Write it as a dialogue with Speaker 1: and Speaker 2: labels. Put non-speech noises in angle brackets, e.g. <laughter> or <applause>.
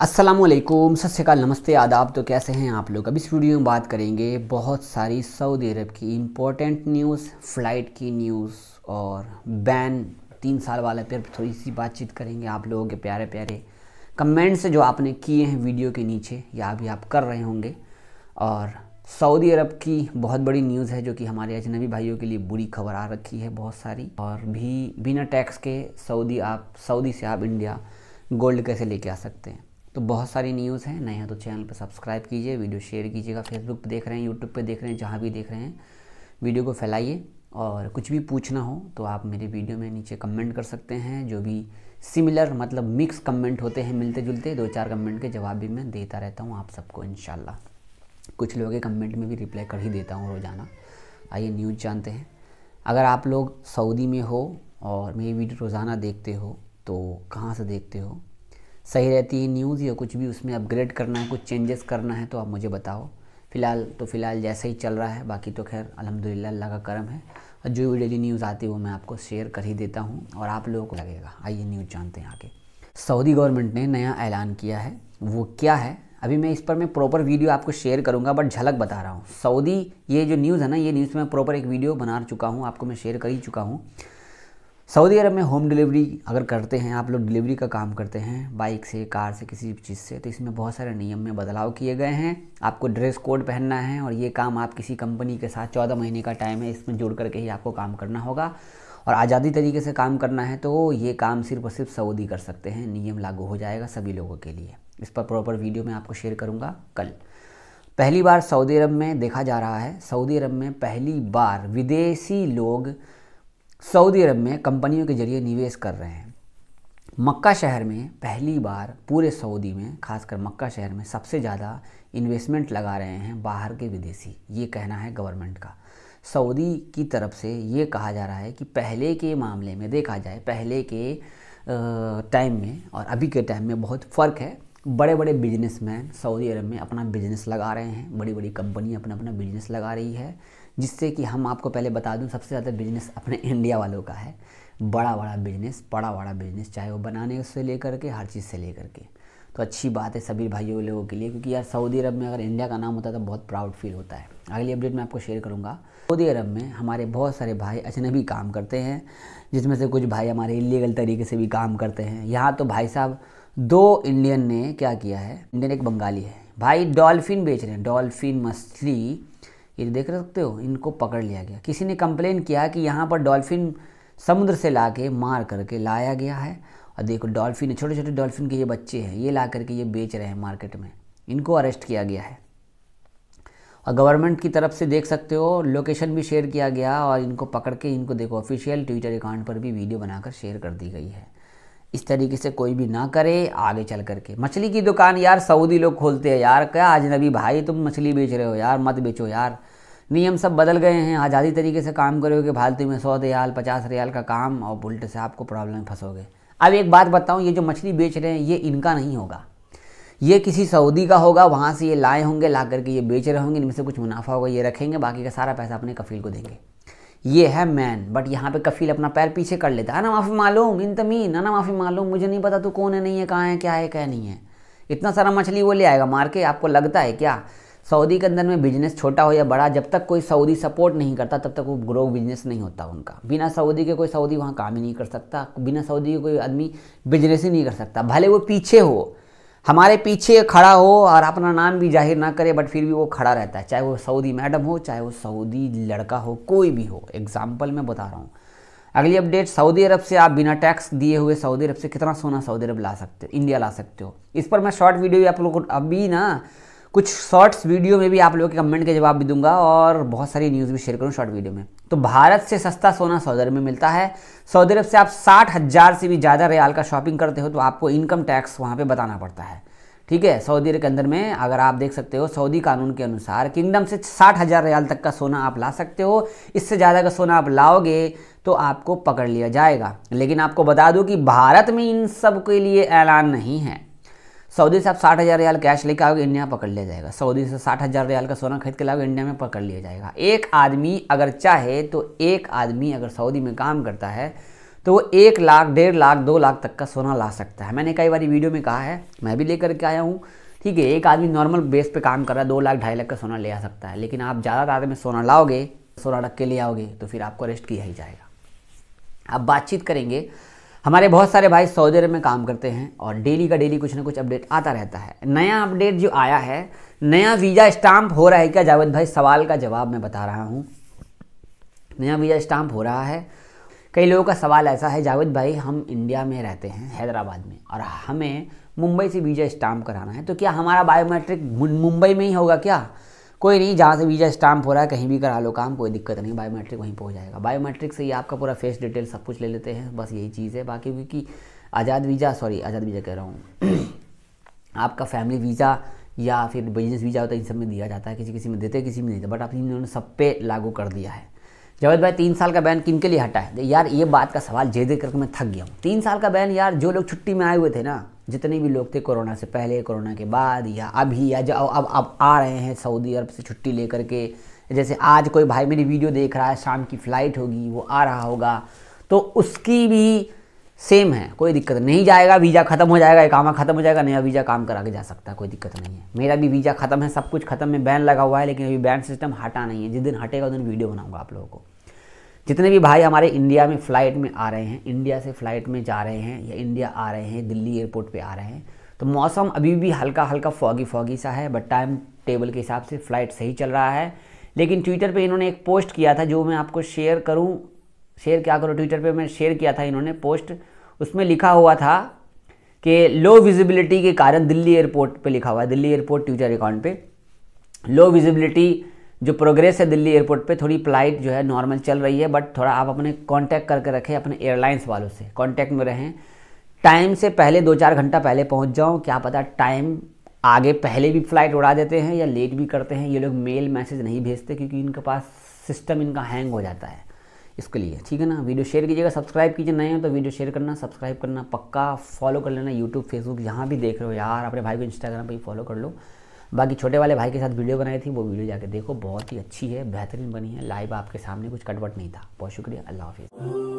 Speaker 1: असलम श्रीकाल नमस्ते आदाब तो कैसे हैं आप लोग अब इस वीडियो में बात करेंगे बहुत सारी सऊदी अरब की इम्पोर्टेंट न्यूज़ फ़्लाइट की न्यूज़ और बैन तीन साल वाला पर थोड़ी सी बातचीत करेंगे आप लोगों के प्यारे प्यारे कमेंट्स जो आपने किए हैं वीडियो के नीचे या अभी आप कर रहे होंगे और सऊदी अरब की बहुत बड़ी न्यूज़ है जो कि हमारे अजनबी भाइयों के लिए बुरी खबर आ रखी है बहुत सारी और भी बिना टैक्स के सऊदी आप सऊदी से आप इंडिया गोल्ड कैसे लेके आ सकते हैं तो बहुत सारी न्यूज़ हैं नए हैं तो चैनल पर सब्सक्राइब कीजिए वीडियो शेयर कीजिएगा फेसबुक पर देख रहे हैं यूट्यूब पर देख रहे हैं जहाँ भी देख रहे हैं वीडियो को फैलाइए और कुछ भी पूछना हो तो आप मेरे वीडियो में नीचे कमेंट कर सकते हैं जो भी सिमिलर मतलब मिक्स कमेंट होते हैं मिलते जुलते दो चार कमेंट के जवाब भी मैं देता रहता हूँ आप सबको इन कुछ लोगों के कमेंट में भी रिप्लाई कर ही देता हूँ रोज़ाना आइए न्यूज़ जानते हैं अगर आप लोग सऊदी में हो और मेरी वीडियो रोज़ाना देखते हो तो कहाँ से देखते हो सही रहती है न्यूज़ या कुछ भी उसमें अपग्रेड करना है कुछ चेंजेस करना है तो आप मुझे बताओ फ़िलहाल तो फ़िलहाल जैसे ही चल रहा है बाकी तो खैर अलहमदिल्ला अल्लाह का करम है और जो भी डेली न्यूज़ आती है वो मैं आपको शेयर कर ही देता हूँ और आप लोगों को लगेगा आइए न्यूज़ जानते हैं आगे सऊदी गवर्नमेंट ने नया ऐलान किया है वो क्या है अभी मैं इस पर मैं प्रॉपर वीडियो आपको शेयर करूंगा बट झलक बता रहा हूँ सऊदी ये जो न्यूज़ है ना ये न्यूज़ में प्रॉपर एक वीडियो बना चुका हूँ आपको मैं शेयर कर ही चुका हूँ सऊदी अरब में होम डिलीवरी अगर करते हैं आप लोग डिलीवरी का काम करते हैं बाइक से कार से किसी भी चीज़ से तो इसमें बहुत सारे नियम में बदलाव किए गए हैं आपको ड्रेस कोड पहनना है और ये काम आप किसी कंपनी के साथ चौदह महीने का टाइम है इसमें जुड़ करके ही आपको काम करना होगा और आज़ादी तरीके से काम करना है तो ये काम सिर्फ और सिर्फ सऊदी कर सकते हैं नियम लागू हो जाएगा सभी लोगों के लिए इस पर प्रॉपर वीडियो मैं आपको शेयर करूँगा कल पहली बार सऊदी अरब में देखा जा रहा है सऊदी अरब में पहली बार विदेशी लोग सऊदी अरब में कंपनियों के जरिए निवेश कर रहे हैं मक्का शहर में पहली बार पूरे सऊदी में खासकर मक्का शहर में सबसे ज़्यादा इन्वेस्टमेंट लगा रहे हैं बाहर के विदेशी ये कहना है गवर्नमेंट का सऊदी की तरफ से ये कहा जा रहा है कि पहले के मामले में देखा जाए पहले के टाइम में और अभी के टाइम में बहुत फ़र्क है बड़े बड़े बिजनेसमैन सऊदी अरब में अपना बिजनेस लगा रहे हैं बड़ी बड़ी कंपनी अपना अपना बिजनेस लगा रही है जिससे कि हम आपको पहले बता दूं सबसे ज़्यादा बिजनेस अपने इंडिया वालों का है बड़ा बड़ा बिजनेस बड़ा बड़ा बिजनेस चाहे वो बनाने से लेकर के हर चीज़ से लेकर के तो अच्छी बात है सभी भाइयों लोगों के लिए क्योंकि यार सऊदी अरब में अगर इंडिया का नाम होता है तो बहुत प्राउड फील होता है अगली अपडेट मैं आपको शेयर करूँगा सऊदी अरब में हमारे बहुत सारे भाई अजनबी काम करते हैं जिसमें से कुछ भाई हमारे इलीगल तरीके से भी काम करते हैं यहाँ तो भाई साहब दो इंडियन ने क्या किया है इंडियन एक बंगाली है भाई डॉल्फिन बेच रहे हैं डॉल्फिन मछली ये देख सकते हो इनको पकड़ लिया गया किसी ने कंप्लेन किया कि यहाँ पर डॉल्फिन समुद्र से ला के मार करके लाया गया है और देखो डॉल्फिन छोटे छोटे डॉल्फिन के ये बच्चे हैं ये ला करके ये बेच रहे हैं मार्केट में इनको अरेस्ट किया गया है और गवर्नमेंट की तरफ से देख सकते हो लोकेशन भी शेयर किया गया और इनको पकड़ के इनको देखो ऑफिशियल ट्विटर अकाउंट पर भी वीडियो बनाकर शेयर कर दी गई है इस तरीके से कोई भी ना करे आगे चल करके मछली की दुकान यार सऊदी लोग खोलते हैं यार क्या अजनबी भाई तुम मछली बेच रहे हो यार मत बेचो यार नियम सब बदल गए हैं आज़ादी तरीके से काम करोगे फालतू में सौ रियाल पचास रियाल का काम और बुलट से आपको प्रॉब्लम में फंसोगे अब एक बात बताऊँ ये जो मछली बेच रहे हैं ये इनका नहीं होगा ये किसी सऊदी का होगा वहाँ से ये लाए होंगे ला करके ये बेच रहे होंगे इनमें से कुछ मुनाफा होगा ये रखेंगे बाकी का सारा पैसा अपने कफील को देंगे ये है मैन बट यहाँ पे कफील अपना पैर पीछे कर लेता है ना माफ़ी मालूम इन तमीन ना माफ़ी मालूम मुझे नहीं पता तू कौन है नहीं है कहाँ है क्या है क्या नहीं है इतना सारा मछली वो ले आएगा मार के आपको लगता है क्या सऊदी के अंदर में बिजनेस छोटा हो या बड़ा जब तक कोई सऊदी सपोर्ट नहीं करता तब तक वो ग्रो बिजनेस नहीं होता उनका बिना सऊदी के कोई सऊदी वहाँ काम ही नहीं कर सकता बिना सऊदी के कोई आदमी बिजनेस ही नहीं कर सकता भले वो पीछे हो हमारे पीछे खड़ा हो और अपना नाम भी जाहिर ना करे बट फिर भी वो खड़ा रहता है चाहे वो सऊदी मैडम हो चाहे वो सऊदी लड़का हो कोई भी हो एग्जाम्पल मैं बता रहा हूँ अगली अपडेट सऊदी अरब से आप बिना टैक्स दिए हुए सऊदी अरब से कितना सोना सऊदी अरब ला सकते हो इंडिया ला सकते हो इस पर मैं शॉर्ट वीडियो भी आप लोगों को अभी ना कुछ शॉर्ट्स वीडियो में भी आप लोगों के कमेंट के जवाब भी दूंगा और बहुत सारी न्यूज़ भी शेयर करूँ शॉर्ट वीडियो में तो भारत से सस्ता सोना सऊदी अरब में मिलता है सऊदी अरब से आप साठ हज़ार से भी ज़्यादा रियाल का शॉपिंग करते हो तो आपको इनकम टैक्स वहाँ पर बताना पड़ता है ठीक है सऊदी अरब के अंदर में अगर आप देख सकते हो सऊदी कानून के अनुसार किंगडम से साठ हज़ार रियाल तक का सोना आप ला सकते हो इससे ज़्यादा का सोना आप लाओगे तो आपको पकड़ लिया जाएगा लेकिन आपको बता दूं कि भारत में इन सब के लिए ऐलान नहीं है सऊदी से आप साठ हज़ार रियाल कैश लेकर आओगे इंडिया पकड़ लिया जाएगा सऊदी से साठ हज़ार रियाल का सोना खरीद के लाओगे इंडिया में पकड़ लिया जाएगा एक आदमी अगर चाहे तो एक आदमी अगर सऊदी में काम करता है तो वो एक लाख डेढ़ लाख दो लाख तक का सोना ला सकता है मैंने कई बार वीडियो में कहा है मैं भी लेकर के आया हूँ ठीक है एक आदमी नॉर्मल बेस पे काम कर रहा है दो लाख ढाई लाख का सोना ले आ सकता है लेकिन आप ज़्यादा तादाद में सोना लाओगे सोना रख के ले आओगे तो फिर आपको अरेस्ट किया ही जाएगा अब बातचीत करेंगे हमारे बहुत सारे भाई सऊदी अरब में काम करते हैं और डेली का डेली कुछ ना कुछ अपडेट आता रहता है नया अपडेट जो आया है नया वीज़ा स्टाम्प हो रहा है क्या जावेद भाई सवाल का जवाब मैं बता रहा हूँ नया वीज़ा स्टाम्प हो रहा है कई लोगों का सवाल ऐसा है जावेद भाई हम इंडिया में रहते हैं हैदराबाद में और हमें मुंबई से वीज़ा स्टाम्प कराना है तो क्या हमारा बायोमेट्रिक मुंबई में ही होगा क्या कोई नहीं जहाँ से वीज़ा स्टाम्प हो रहा है कहीं भी करा लो काम कोई दिक्कत नहीं बायोमेट्रिक वहीं पहुँच जाएगा बायोमेट्रिक से ही आपका पूरा फेस डिटेल सब कुछ ले लेते हैं बस यही चीज़ है बाकी क्योंकि आज़ाद वीज़ा सॉरी आज़ाद वीज़ा कह रहा हूँ <clears throat> आपका फैमिली वीज़ा या फिर बिजनेस वीज़ा होता है इन सब में दिया जाता है किसी किसी में देते किसी में नहीं देते बट आप इन्होंने सब पे लागू कर दिया है जावेद भाई तीन साल का बैन किन के लिए हटा है यार ये बात का सवाल जे दे करके मैं थक गया हूँ तीन साल का बैन यार जो लोग छुट्टी में आए हुए थे ना जितने भी लोग थे कोरोना से पहले कोरोना के बाद या अभी या जो अब अब आ रहे हैं सऊदी अरब से छुट्टी लेकर के जैसे आज कोई भाई मेरी वीडियो देख रहा है शाम की फ़्लाइट होगी वो आ रहा होगा तो उसकी भी सेम है कोई दिक्कत नहीं जाएगा वीज़ा ख़त्म हो जाएगा एक आमा ख़त्म हो जाएगा नया वीज़ा काम करा के जा सकता है कोई दिक्कत नहीं है मेरा भी वीज़ा ख़त्म है सब कुछ ख़त्म है बैन लगा हुआ है लेकिन अभी बैन सिस्टम हटा नहीं है जिस दिन हटेगा उस दिन वीडियो बनाऊंगा आप लोगों को जितने भी भाई हमारे इंडिया में फ़्लाइट में आ रहे हैं इंडिया से फ़्लाइट में जा रहे हैं या इंडिया आ रहे हैं दिल्ली एयरपोर्ट पे आ रहे हैं तो मौसम अभी भी हल्का हल्का फॉगी फॉगी सा है बट टाइम टेबल के हिसाब से फ़्लाइट सही चल रहा है लेकिन ट्विटर पे इन्होंने एक पोस्ट किया था जो मैं आपको शेयर करूँ शेयर क्या करूँ ट्विटर पे मैं शेयर किया था इन्होंने पोस्ट उसमें लिखा हुआ था कि लो विजिबिलिटी के कारण दिल्ली एयरपोर्ट पे लिखा हुआ है दिल्ली एयरपोर्ट ट्विटर अकाउंट पे लो विजिबिलिटी जो प्रोग्रेस है दिल्ली एयरपोर्ट पे थोड़ी फ्लाइट जो है नॉर्मल चल रही है बट थोड़ा आप अपने कांटेक्ट करके रखें अपने एयरलाइंस वालों से कांटेक्ट में रहें टाइम से पहले दो चार घंटा पहले पहुंच जाओ क्या पता टाइम आगे पहले भी फ्लाइट उड़ा देते हैं या लेट भी करते हैं ये लोग मेल मैसेज नहीं भेजते क्योंकि इनके पास सिस्टम इनका हैंग हो जाता है इसके लिए ठीक है ना वीडियो शेयर कीजिएगा सब्सक्राइब कीजिए नए हो तो वीडियो शेयर करना सब्सक्राइब करना पक्का फॉलो कर लेना यूट्यूब फेसबुक जहाँ भी देख रहे हो यार अपने भाई को इंस्टाग्राम पर फॉलो कर लो बाकी छोटे वाले भाई के साथ वीडियो बनाई थी वो वीडियो जाके देखो बहुत ही अच्छी है बेहतरीन बनी है लाइव आपके सामने कुछ कटवट नहीं था बहुत शुक्रिया अल्लाह हाफिज़